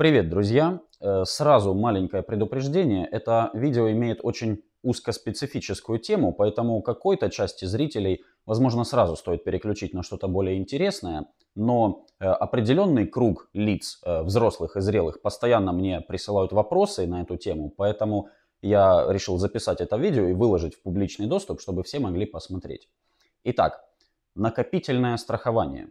Привет, друзья! Э, сразу маленькое предупреждение. Это видео имеет очень узкоспецифическую тему, поэтому какой-то части зрителей, возможно, сразу стоит переключить на что-то более интересное, но э, определенный круг лиц, э, взрослых и зрелых, постоянно мне присылают вопросы на эту тему, поэтому я решил записать это видео и выложить в публичный доступ, чтобы все могли посмотреть. Итак, накопительное страхование.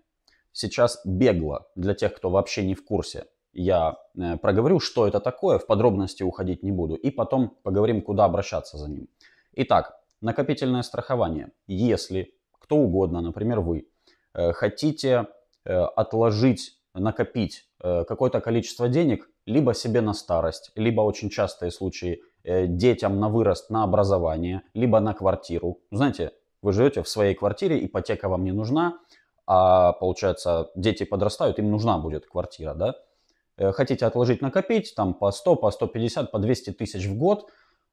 Сейчас бегло для тех, кто вообще не в курсе – я э, проговорю, что это такое, в подробности уходить не буду, и потом поговорим, куда обращаться за ним. Итак, накопительное страхование. Если кто угодно, например, вы, э, хотите э, отложить, накопить какое-то количество денег, либо себе на старость, либо очень частые случаи детям на вырост, на образование, либо на квартиру. Знаете, вы живете в своей квартире, ипотека вам не нужна, а получается дети подрастают, им нужна будет квартира, да? Э, хотите отложить, накопить там по 100, по 150, по 200 тысяч в год,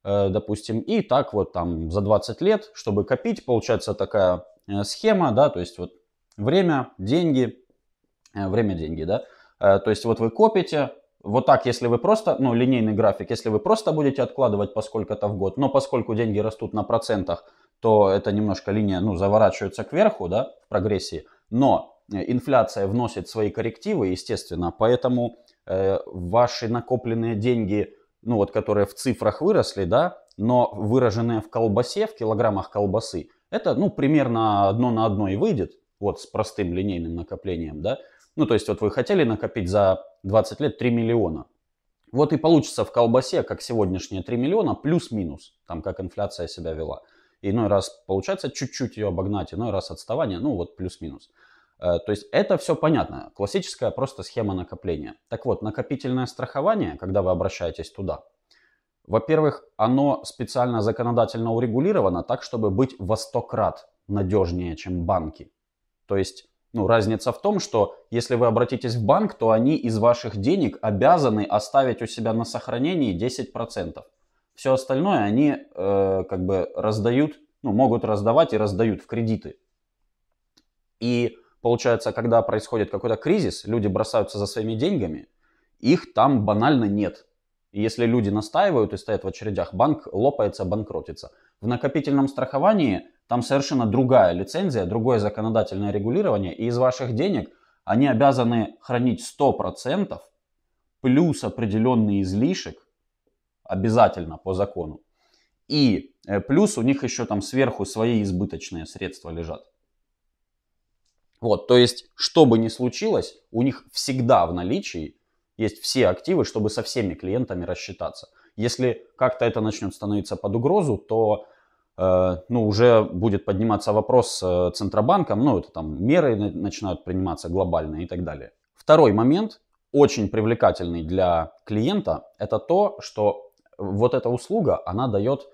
э, допустим, и так вот там за 20 лет, чтобы копить, получается такая э, схема, да, то есть вот время, деньги, время, деньги, да, то есть вот вы копите, вот так, если вы просто, ну, линейный график, если вы просто будете откладывать по сколько-то в год, но поскольку деньги растут на процентах, то это немножко линия, ну, заворачивается кверху, да, в прогрессии, но Э, инфляция вносит свои коррективы, естественно, поэтому э, ваши накопленные деньги, ну вот которые в цифрах выросли, да, но выраженные в колбасе, в килограммах колбасы, это, ну, примерно одно на одно и выйдет, вот с простым линейным накоплением, да. Ну, то есть вот вы хотели накопить за 20 лет 3 миллиона. Вот и получится в колбасе, как сегодняшние 3 миллиона, плюс-минус, там как инфляция себя вела. Иной раз получается чуть-чуть ее обогнать, иной раз отставание, ну вот плюс-минус. Э, то есть это все понятно, классическая просто схема накопления. Так вот, накопительное страхование, когда вы обращаетесь туда, во-первых, оно специально законодательно урегулировано так, чтобы быть во сто крат надежнее, чем банки. То есть ну, разница в том, что если вы обратитесь в банк, то они из ваших денег обязаны оставить у себя на сохранении 10%. Все остальное они э, как бы раздают, ну, могут раздавать и раздают в кредиты. И Получается, когда происходит какой-то кризис, люди бросаются за своими деньгами, их там банально нет. И если люди настаивают и стоят в очередях, банк лопается, банкротится. В накопительном страховании там совершенно другая лицензия, другое законодательное регулирование, и из ваших денег они обязаны хранить 100% плюс определенный излишек, обязательно по закону. И э, плюс у них еще там сверху свои избыточные средства лежат. Вот, то есть, что бы ни случилось, у них всегда в наличии есть все активы, чтобы со всеми клиентами рассчитаться. Если как-то это начнет становиться под угрозу, то э, ну, уже будет подниматься вопрос с э, Центробанком, ну, это там меры начинают приниматься глобальные и так далее. Второй момент, очень привлекательный для клиента, это то, что вот эта услуга, она дает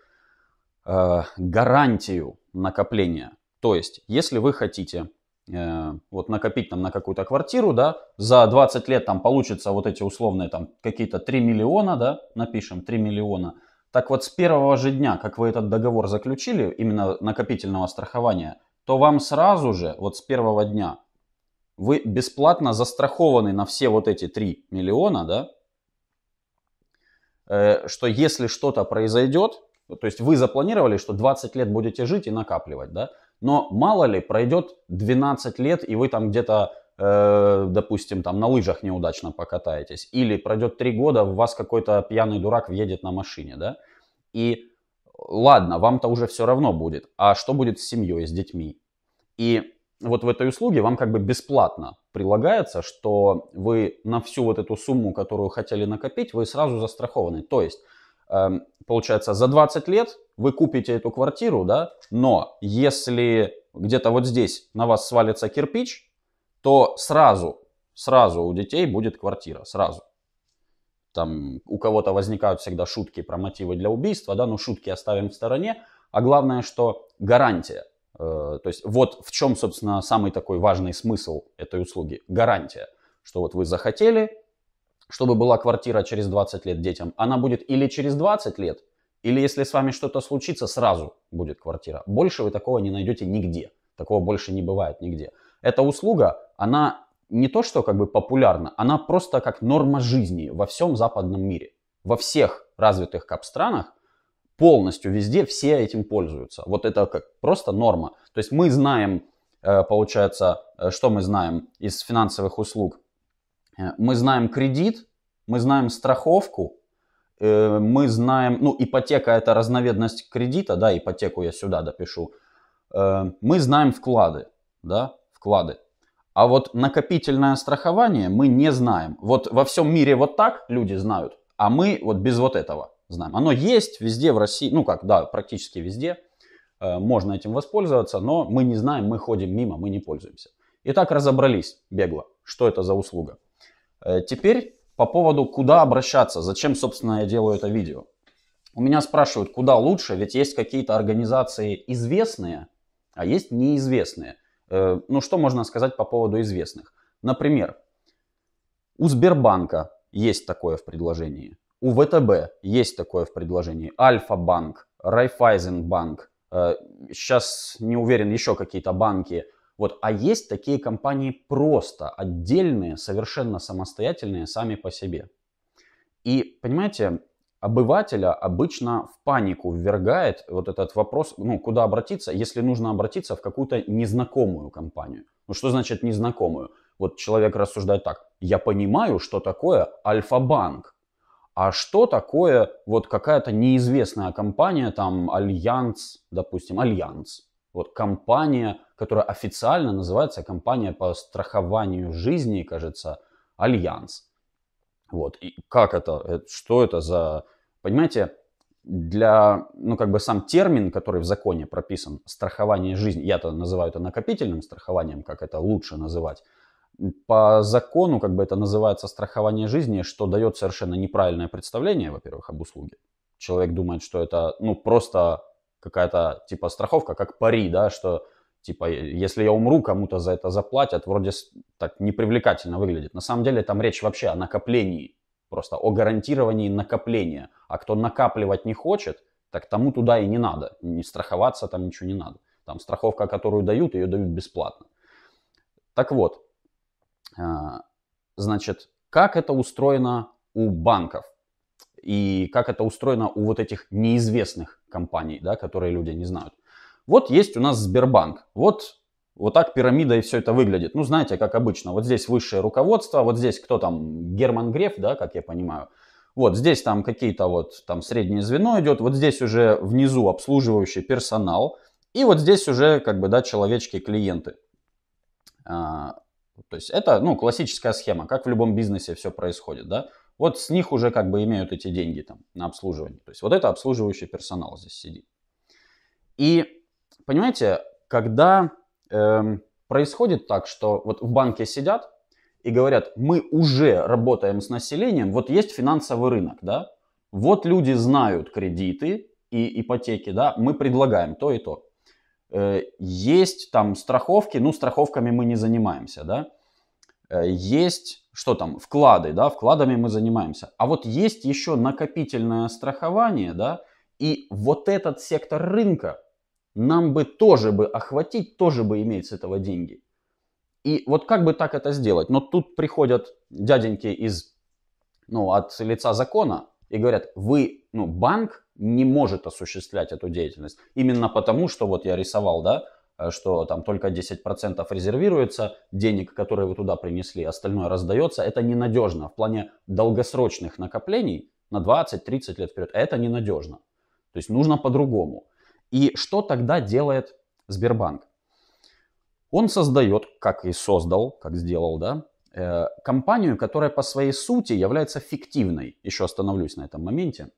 э, гарантию накопления. То есть, если вы хотите Э, вот накопить там на какую-то квартиру, да, за 20 лет там получится вот эти условные там какие-то 3 миллиона, да, напишем 3 миллиона. Так вот с первого же дня, как вы этот договор заключили, именно накопительного страхования, то вам сразу же, вот с первого дня, вы бесплатно застрахованы на все вот эти 3 миллиона, да, э, что если что-то произойдет, то есть вы запланировали, что 20 лет будете жить и накапливать, да, но мало ли, пройдет 12 лет, и вы там где-то, э, допустим, там на лыжах неудачно покатаетесь. Или пройдет 3 года, в вас какой-то пьяный дурак въедет на машине, да? И ладно, вам-то уже все равно будет. А что будет с семьей, с детьми? И вот в этой услуге вам как бы бесплатно прилагается, что вы на всю вот эту сумму, которую хотели накопить, вы сразу застрахованы. То есть Эм, получается, за 20 лет вы купите эту квартиру, да, но если где-то вот здесь на вас свалится кирпич, то сразу, сразу у детей будет квартира, сразу. Там у кого-то возникают всегда шутки про мотивы для убийства, да, но шутки оставим в стороне. А главное, что гарантия. Э, то есть вот в чем, собственно, самый такой важный смысл этой услуги. Гарантия, что вот вы захотели, чтобы была квартира через 20 лет детям, она будет или через 20 лет, или если с вами что-то случится, сразу будет квартира. Больше вы такого не найдете нигде. Такого больше не бывает нигде. Эта услуга, она не то что как бы популярна, она просто как норма жизни во всем западном мире. Во всех развитых кап полностью везде все этим пользуются. Вот это как просто норма. То есть мы знаем, э, получается, э, что мы знаем из финансовых услуг? Мы знаем кредит, мы знаем страховку, э, мы знаем, ну, ипотека это разновидность кредита, да, ипотеку я сюда допишу. Э, мы знаем вклады, да, вклады. А вот накопительное страхование мы не знаем. Вот во всем мире вот так люди знают, а мы вот без вот этого знаем. Оно есть везде в России, ну как, да, практически везде. Э, можно этим воспользоваться, но мы не знаем, мы ходим мимо, мы не пользуемся. Итак, разобрались бегло, что это за услуга. Э, теперь по поводу, куда обращаться, зачем, собственно, я делаю это видео. У меня спрашивают, куда лучше, ведь есть какие-то организации известные, а есть неизвестные. Э, ну, что можно сказать по поводу известных? Например, у Сбербанка есть такое в предложении, у ВТБ есть такое в предложении, Альфа-банк, Райфайзенбанк, сейчас э, не уверен, еще какие-то банки – вот. А есть такие компании просто отдельные, совершенно самостоятельные сами по себе. И, понимаете, обывателя обычно в панику ввергает вот этот вопрос, ну, куда обратиться, если нужно обратиться в какую-то незнакомую компанию. Ну, что значит незнакомую? Вот человек рассуждает так, я понимаю, что такое Альфа-банк, а что такое вот какая-то неизвестная компания, там, Альянс, допустим, Альянс. Вот компания, которая официально называется компания по страхованию жизни, кажется, Альянс. Вот. И как это? Э, что это за... Понимаете, для, ну, как бы сам термин, который в законе прописан, страхование жизни, я-то называю это накопительным страхованием, как это лучше называть, по закону, как бы это называется, страхование жизни, что дает совершенно неправильное представление, во-первых, об услуге. Человек думает, что это, ну, просто какая-то типа страховка, как пари, да, что типа если я умру, кому-то за это заплатят, вроде так непривлекательно выглядит. На самом деле там речь вообще о накоплении, просто о гарантировании накопления. А кто накапливать не хочет, так тому туда и не надо. Не страховаться там ничего не надо. Там страховка, которую дают, ее дают бесплатно. Так вот, а, значит, как это устроено у банков и как это устроено у вот этих неизвестных компаний, да, которые люди не знают. Вот есть у нас Сбербанк. Вот, вот так пирамида и все это выглядит. Ну, знаете, как обычно. Вот здесь высшее руководство, вот здесь кто там, Герман Греф, да, как я понимаю. Вот здесь там какие-то вот там среднее звено идет, вот здесь уже внизу обслуживающий персонал, и вот здесь уже как бы, да, человечки-клиенты. А, то есть это, ну, классическая схема, как в любом бизнесе все происходит, да. Вот с них уже как бы имеют эти деньги там на обслуживание. То есть вот это обслуживающий персонал здесь сидит. И понимаете, когда эм, происходит так, что вот в банке сидят и говорят, мы уже работаем с населением, вот есть финансовый рынок, да, вот люди знают кредиты и ипотеки, да, мы предлагаем то и то. Э, есть там страховки, ну страховками мы не занимаемся, да. Э, есть что там, вклады, да, вкладами мы занимаемся. А вот есть еще накопительное страхование, да, и вот этот сектор рынка нам бы тоже бы охватить, тоже бы иметь с этого деньги. И вот как бы так это сделать? Но тут приходят дяденьки из, ну, от лица закона и говорят, вы, ну, банк не может осуществлять эту деятельность. Именно потому, что вот я рисовал, да, Э, что там только 10% резервируется денег, которые вы туда принесли, остальное раздается, это ненадежно. В плане долгосрочных накоплений на 20-30 лет вперед, это ненадежно. То есть нужно по-другому. И что тогда делает Сбербанк? Он создает, как и создал, как сделал, да, э, компанию, которая по своей сути является фиктивной, еще остановлюсь на этом моменте,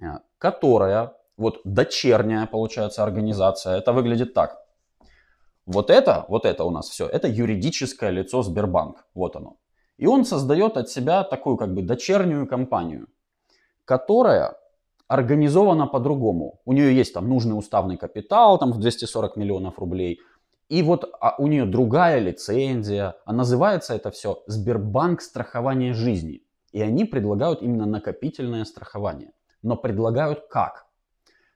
э, которая, вот дочерняя, получается, организация, это выглядит так – вот это, вот это у нас все, это юридическое лицо Сбербанк, вот оно. И он создает от себя такую как бы дочернюю компанию, которая организована по-другому. У нее есть там нужный уставный капитал там в 240 миллионов рублей. И вот а, у нее другая лицензия, а называется это все Сбербанк страхование жизни. И они предлагают именно накопительное страхование. Но предлагают как?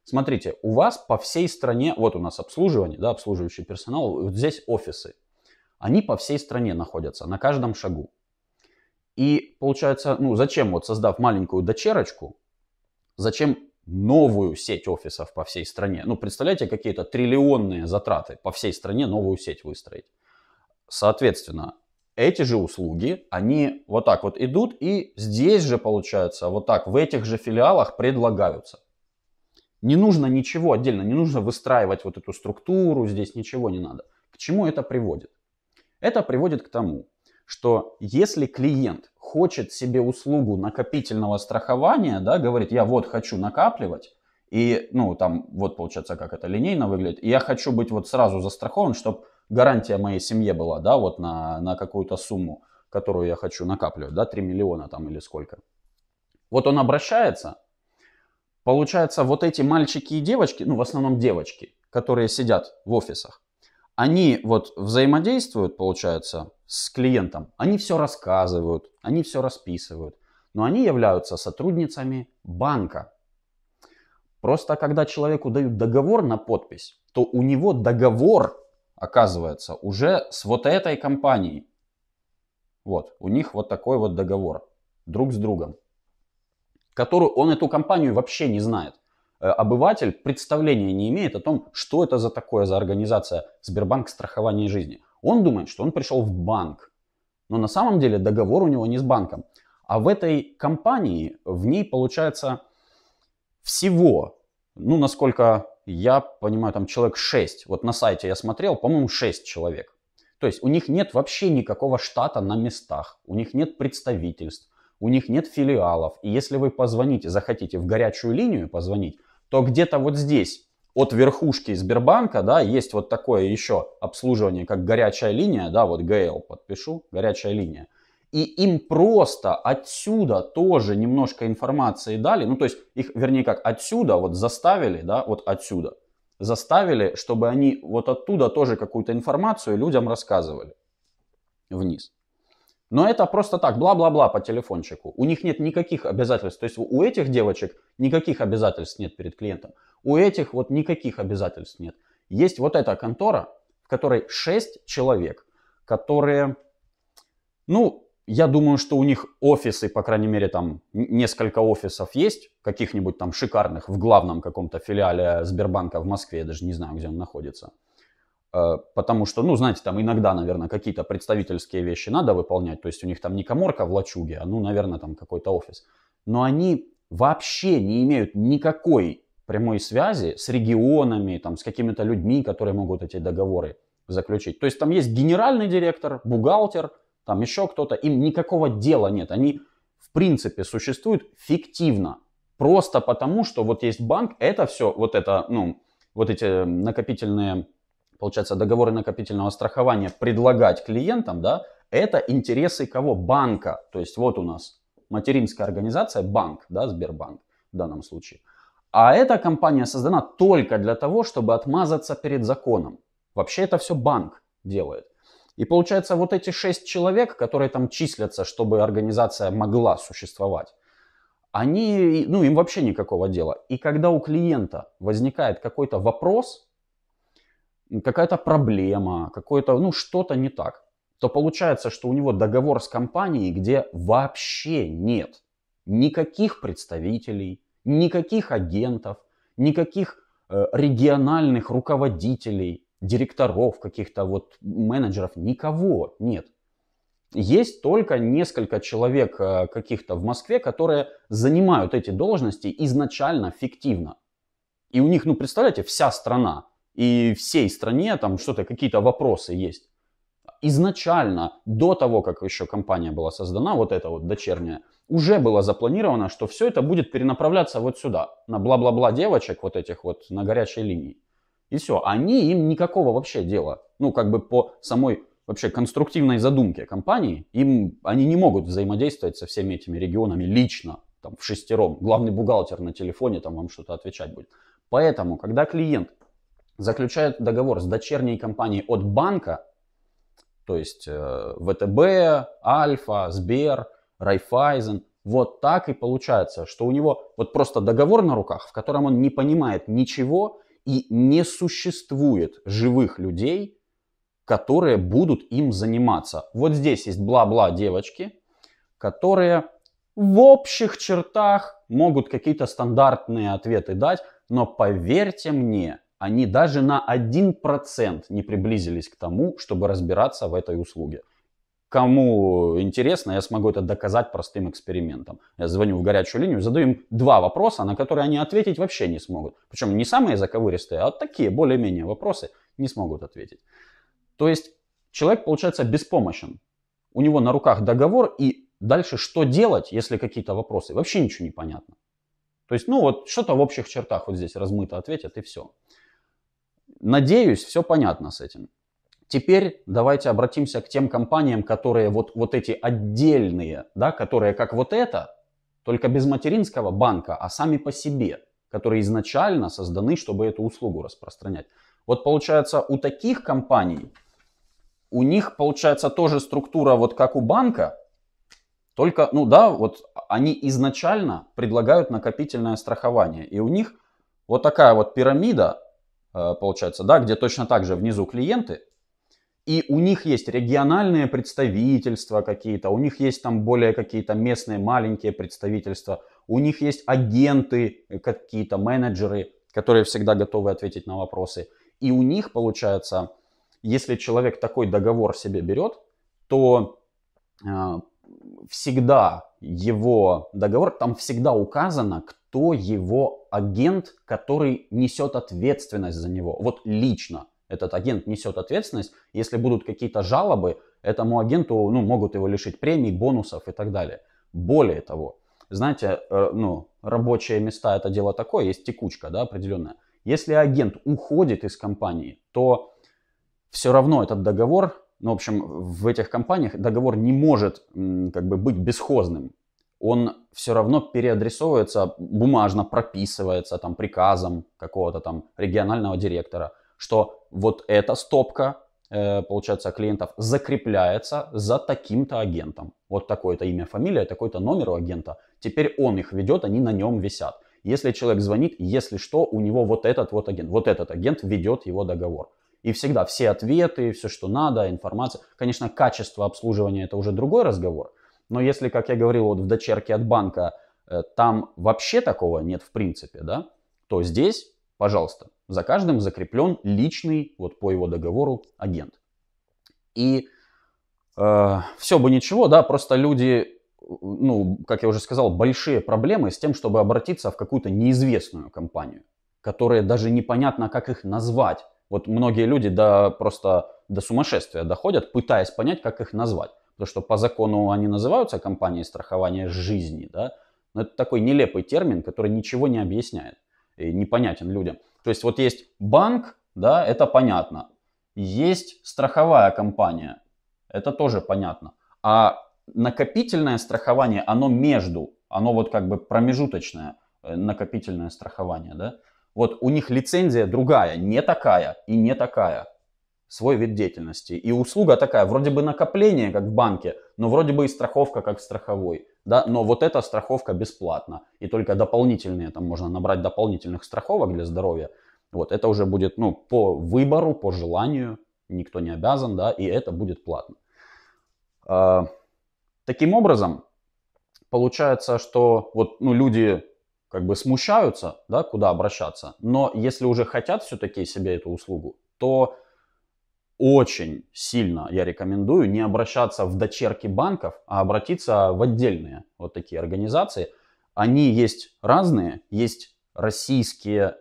Смотрите, у вас по всей стране, вот у нас обслуживание, да, обслуживающий персонал, вот здесь офисы. Они по всей стране находятся, на каждом шагу. И получается, ну зачем вот создав маленькую дочерочку, зачем новую сеть офисов по всей стране? Ну представляете, какие-то триллионные затраты по всей стране новую сеть выстроить. Соответственно, эти же услуги, они вот так вот идут и здесь же, получается, вот так в этих же филиалах предлагаются. Не нужно ничего отдельно, не нужно выстраивать вот эту структуру, здесь ничего не надо. К чему это приводит? Это приводит к тому, что если клиент хочет себе услугу накопительного страхования, да, говорит, я вот хочу накапливать, и, ну, там, вот получается, как это линейно выглядит, и я хочу быть вот сразу застрахован, чтобы гарантия моей семье была, да, вот на, на какую-то сумму, которую я хочу накапливать, да, 3 миллиона там или сколько. Вот он обращается, Получается, вот эти мальчики и девочки, ну в основном девочки, которые сидят в офисах, они вот взаимодействуют, получается, с клиентом, они все рассказывают, они все расписывают, но они являются сотрудницами банка. Просто когда человеку дают договор на подпись, то у него договор оказывается уже с вот этой компанией. Вот, у них вот такой вот договор друг с другом которую он эту компанию вообще не знает. Э, обыватель представления не имеет о том, что это за такое за организация Сбербанк страхования жизни. Он думает, что он пришел в банк, но на самом деле договор у него не с банком. А в этой компании, в ней получается всего, ну, насколько я понимаю, там человек 6. Вот на сайте я смотрел, по-моему, 6 человек. То есть у них нет вообще никакого штата на местах, у них нет представительств, у них нет филиалов. И если вы позвоните, захотите в горячую линию позвонить, то где-то вот здесь от верхушки Сбербанка, да, есть вот такое еще обслуживание, как горячая линия, да, вот ГЛ подпишу, горячая линия. И им просто отсюда тоже немножко информации дали, ну то есть их, вернее как, отсюда вот заставили, да, вот отсюда, заставили, чтобы они вот оттуда тоже какую-то информацию людям рассказывали вниз. Но это просто так, бла-бла-бла по телефончику. У них нет никаких обязательств. То есть у этих девочек никаких обязательств нет перед клиентом. У этих вот никаких обязательств нет. Есть вот эта контора, в которой 6 человек, которые, ну, я думаю, что у них офисы, по крайней мере, там несколько офисов есть, каких-нибудь там шикарных в главном каком-то филиале Сбербанка в Москве, я даже не знаю, где он находится. Э, потому что, ну, знаете, там иногда, наверное, какие-то представительские вещи надо выполнять, то есть у них там не коморка в лачуге, а, ну, наверное, там какой-то офис, но они вообще не имеют никакой прямой связи с регионами, там, с какими-то людьми, которые могут эти договоры заключить. То есть там есть генеральный директор, бухгалтер, там еще кто-то, им никакого дела нет, они в принципе существуют фиктивно, просто потому, что вот есть банк, это все, вот это, ну, вот эти накопительные получается, договоры накопительного страхования предлагать клиентам, да, это интересы кого? Банка. То есть вот у нас материнская организация, банк, да, Сбербанк в данном случае. А эта компания создана только для того, чтобы отмазаться перед законом. Вообще это все банк делает. И получается, вот эти шесть человек, которые там числятся, чтобы организация могла существовать, они, ну, им вообще никакого дела. И когда у клиента возникает какой-то вопрос, какая-то проблема, какое-то, ну, что-то не так, то получается, что у него договор с компанией, где вообще нет никаких представителей, никаких агентов, никаких э, региональных руководителей, директоров, каких-то вот менеджеров, никого нет. Есть только несколько человек э, каких-то в Москве, которые занимают эти должности изначально фиктивно. И у них, ну представляете, вся страна и всей стране там что-то, какие-то вопросы есть. Изначально, до того, как еще компания была создана, вот эта вот дочерняя, уже было запланировано, что все это будет перенаправляться вот сюда, на бла-бла-бла девочек вот этих вот на горячей линии. И все, они им никакого вообще дела, ну как бы по самой вообще конструктивной задумке компании, им они не могут взаимодействовать со всеми этими регионами лично, там в шестером, главный бухгалтер на телефоне там вам что-то отвечать будет. Поэтому, когда клиент заключает договор с дочерней компанией от банка, то есть э, ВТБ, Альфа, Сбер, Райфайзен. Вот так и получается, что у него вот просто договор на руках, в котором он не понимает ничего и не существует живых людей, которые будут им заниматься. Вот здесь есть бла-бла девочки, которые в общих чертах могут какие-то стандартные ответы дать, но поверьте мне, они даже на 1% не приблизились к тому, чтобы разбираться в этой услуге. Кому интересно, я смогу это доказать простым экспериментом. Я звоню в горячую линию, задаю им два вопроса, на которые они ответить вообще не смогут. Причем не самые заковыристые, а такие более-менее вопросы не смогут ответить. То есть человек, получается, беспомощен. У него на руках договор, и дальше что делать, если какие-то вопросы? Вообще ничего не понятно. То есть, ну вот что-то в общих чертах вот здесь размыто ответят, и все. Надеюсь, все понятно с этим. Теперь давайте обратимся к тем компаниям, которые вот, вот эти отдельные, да, которые как вот это, только без материнского банка, а сами по себе, которые изначально созданы, чтобы эту услугу распространять. Вот получается у таких компаний, у них получается тоже структура вот как у банка, только, ну да, вот они изначально предлагают накопительное страхование. И у них вот такая вот пирамида, Э, получается, да, где точно так же внизу клиенты, и у них есть региональные представительства какие-то, у них есть там более какие-то местные маленькие представительства, у них есть агенты э, какие-то, менеджеры, которые всегда готовы ответить на вопросы. И у них, получается, если человек такой договор себе берет, то э, всегда его договор, там всегда указано, кто его агент, который несет ответственность за него. Вот лично этот агент несет ответственность. Если будут какие-то жалобы, этому агенту ну, могут его лишить премий, бонусов и так далее. Более того, знаете, э, ну, рабочие места это дело такое, есть текучка да, определенная. Если агент уходит из компании, то все равно этот договор ну, в общем, в этих компаниях договор не может как бы быть бесхозным. Он все равно переадресовывается бумажно, прописывается там приказом какого-то там регионального директора, что вот эта стопка, э, получается, клиентов закрепляется за таким-то агентом. Вот такое-то имя, фамилия, такой-то номер у агента. Теперь он их ведет, они на нем висят. Если человек звонит, если что, у него вот этот вот агент, вот этот агент ведет его договор. И всегда все ответы, все, что надо, информация. Конечно, качество обслуживания это уже другой разговор. Но если, как я говорил, вот в дочерке от банка э, там вообще такого нет в принципе, да, то здесь, пожалуйста, за каждым закреплен личный, вот по его договору, агент. И э, все бы ничего, да, просто люди, ну, как я уже сказал, большие проблемы с тем, чтобы обратиться в какую-то неизвестную компанию, которая даже непонятно, как их назвать, вот многие люди до, просто до сумасшествия доходят, пытаясь понять, как их назвать. Потому что по закону они называются компанией страхования жизни, да? но это такой нелепый термин, который ничего не объясняет и непонятен людям. То есть вот есть банк, да, это понятно. Есть страховая компания, это тоже понятно. А накопительное страхование, оно между, оно вот как бы промежуточное э, накопительное страхование, да? Вот у них лицензия другая, не такая и не такая. Свой вид деятельности. И услуга такая, вроде бы накопление, как в банке, но вроде бы и страховка, как в страховой. Да? Но вот эта страховка бесплатна. И только дополнительные, там можно набрать дополнительных страховок для здоровья. Вот это уже будет ну, по выбору, по желанию. Никто не обязан, да, и это будет платно. А, таким образом, получается, что вот ну, люди как бы смущаются, да, куда обращаться. Но если уже хотят все-таки себе эту услугу, то очень сильно я рекомендую не обращаться в дочерки банков, а обратиться в отдельные вот такие организации. Они есть разные, есть российские,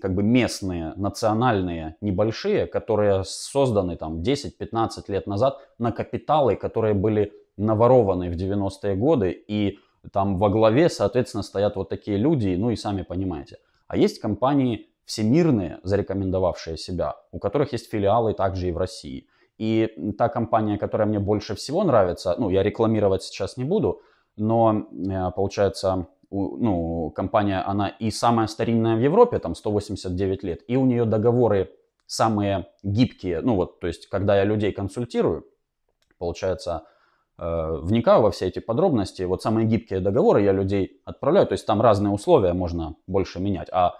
как бы местные, национальные, небольшие, которые созданы там 10-15 лет назад на капиталы, которые были наворованы в 90-е годы и там во главе, соответственно, стоят вот такие люди, ну и сами понимаете. А есть компании всемирные, зарекомендовавшие себя, у которых есть филиалы также и в России. И та компания, которая мне больше всего нравится, ну, я рекламировать сейчас не буду, но, э, получается, ну, компания, она и самая старинная в Европе, там 189 лет, и у нее договоры самые гибкие, ну вот, то есть, когда я людей консультирую, получается, Э, вникаю во все эти подробности. Вот самые гибкие договоры я людей отправляю, то есть там разные условия можно больше менять. А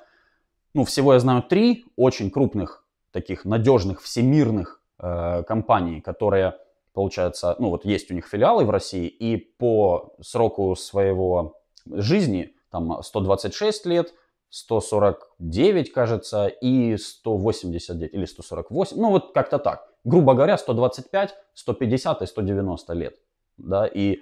ну, всего я знаю три очень крупных, таких надежных, всемирных э, компаний, которые, получается, ну вот есть у них филиалы в России, и по сроку своего жизни, там 126 лет, 149, кажется, и 189 или 148, ну вот как-то так. Грубо говоря, 125, 150 и 190 лет да, и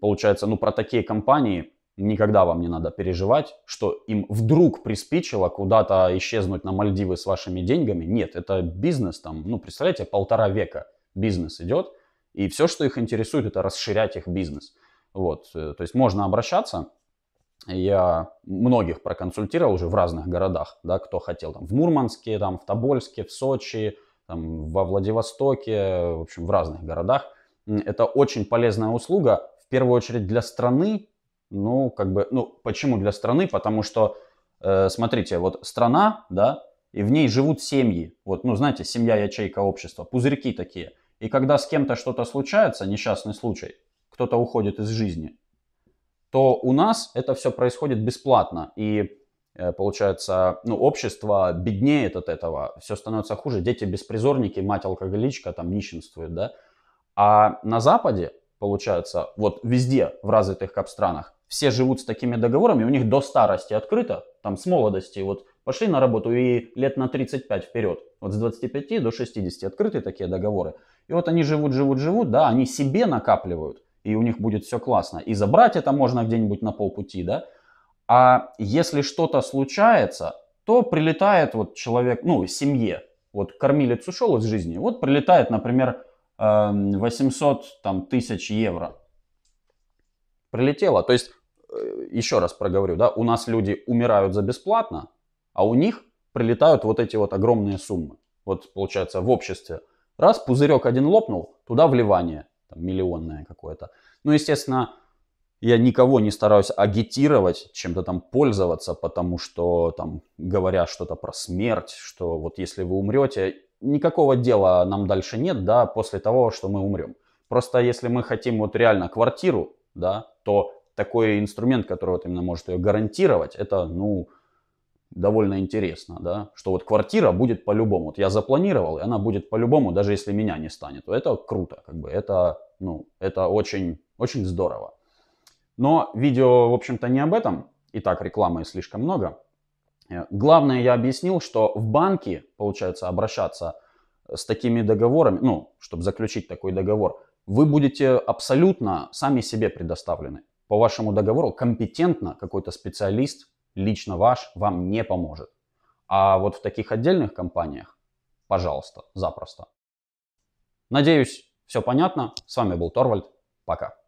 получается, ну, про такие компании никогда вам не надо переживать, что им вдруг приспичило куда-то исчезнуть на Мальдивы с вашими деньгами. Нет, это бизнес там, ну, представляете, полтора века бизнес идет, и все, что их интересует, это расширять их бизнес. Вот, э, то есть можно обращаться, я многих проконсультировал уже в разных городах, да, кто хотел, там, в Мурманске, там, в Тобольске, в Сочи, там, во Владивостоке, в общем, в разных городах это очень полезная услуга, в первую очередь для страны. Ну, как бы, ну, почему для страны? Потому что, э, смотрите, вот страна, да, и в ней живут семьи. Вот, ну, знаете, семья, ячейка общества, пузырьки такие. И когда с кем-то что-то случается, несчастный случай, кто-то уходит из жизни, то у нас это все происходит бесплатно. И э, получается, ну, общество беднеет от этого, все становится хуже, дети беспризорники, мать алкоголичка, там, нищенствует, да, а на Западе, получается, вот везде в развитых кап все живут с такими договорами, у них до старости открыто, там с молодости, вот пошли на работу и лет на 35 вперед, вот с 25 до 60 открыты такие договоры. И вот они живут, живут, живут, да, они себе накапливают, и у них будет все классно. И забрать это можно где-нибудь на полпути, да. А если что-то случается, то прилетает вот человек, ну, семье, вот кормилец ушел из жизни, вот прилетает, например, 800 эм, там, тысяч евро. Прилетело. То есть, э, еще раз проговорю, да, у нас люди умирают за бесплатно, а у них прилетают вот эти вот огромные суммы. Вот получается в обществе. Раз пузырек один лопнул, туда вливание там, миллионное какое-то. Ну, естественно, я никого не стараюсь агитировать, чем-то там пользоваться, потому что там говоря что-то про смерть, что вот если вы умрете, никакого дела нам дальше нет, да, после того, что мы умрем. Просто если мы хотим вот реально квартиру, да, то такой инструмент, который вот именно может ее гарантировать, это, ну, довольно интересно, да, что вот квартира будет по-любому, вот я запланировал, и она будет по-любому, даже если меня не станет. Это круто, как бы, это, ну, это очень, очень здорово. Но видео, в общем-то, не об этом, и так рекламы слишком много – Э, главное, я объяснил, что в банке, получается, обращаться с такими договорами, ну, чтобы заключить такой договор, вы будете абсолютно сами себе предоставлены. По вашему договору компетентно какой-то специалист, лично ваш, вам не поможет. А вот в таких отдельных компаниях, пожалуйста, запросто. Надеюсь, все понятно. С вами был Торвальд. Пока.